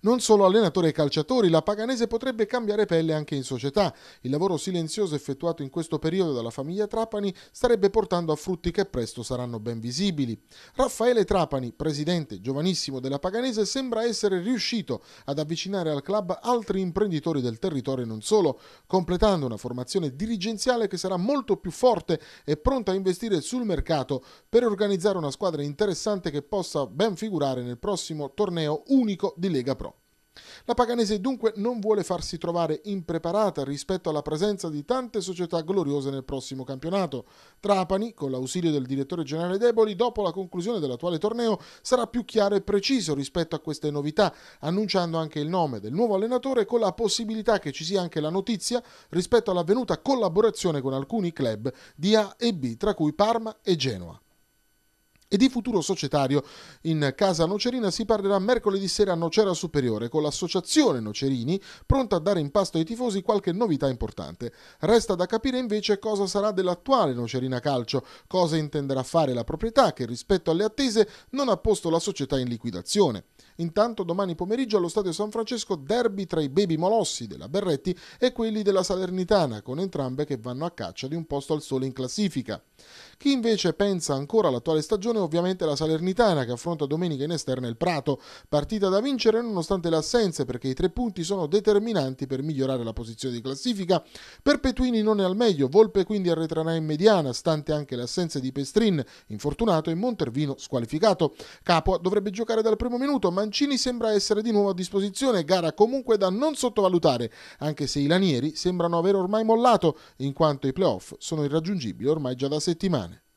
Non solo allenatore e calciatori, la Paganese potrebbe cambiare pelle anche in società. Il lavoro silenzioso effettuato in questo periodo dalla famiglia Trapani starebbe portando a frutti che presto saranno ben visibili. Raffaele Trapani, presidente giovanissimo della Paganese, sembra essere riuscito ad avvicinare al club altri imprenditori del territorio e non solo, completando una formazione dirigenziale che sarà molto più forte e pronta a investire sul mercato per organizzare una squadra interessante che possa ben figurare nel prossimo torneo unico di Lega Pro. La Paganese dunque non vuole farsi trovare impreparata rispetto alla presenza di tante società gloriose nel prossimo campionato. Trapani, con l'ausilio del direttore generale Deboli, dopo la conclusione dell'attuale torneo sarà più chiaro e preciso rispetto a queste novità, annunciando anche il nome del nuovo allenatore con la possibilità che ci sia anche la notizia rispetto all'avvenuta collaborazione con alcuni club di A e B, tra cui Parma e Genoa. E di futuro societario in Casa Nocerina si parlerà mercoledì sera a Nocera Superiore con l'associazione Nocerini pronta a dare in pasto ai tifosi qualche novità importante. Resta da capire invece cosa sarà dell'attuale Nocerina Calcio, cosa intenderà fare la proprietà che rispetto alle attese non ha posto la società in liquidazione. Intanto domani pomeriggio allo Stadio San Francesco derby tra i baby molossi della Berretti e quelli della Salernitana, con entrambe che vanno a caccia di un posto al sole in classifica. Chi invece pensa ancora all'attuale stagione italiane, ovviamente la Salernitana che affronta domenica in esterna il Prato, partita da vincere nonostante le assenze perché i tre punti sono determinanti per migliorare la posizione di classifica. Per Petuini non è al meglio, Volpe quindi arretrerà in mediana, stante anche le assenze di Pestrin, infortunato, e Montervino squalificato. Capua dovrebbe giocare dal primo minuto, Mancini sembra essere di nuovo a disposizione, gara comunque da non sottovalutare, anche se i lanieri sembrano aver ormai mollato, in quanto i playoff sono irraggiungibili ormai già da settimane.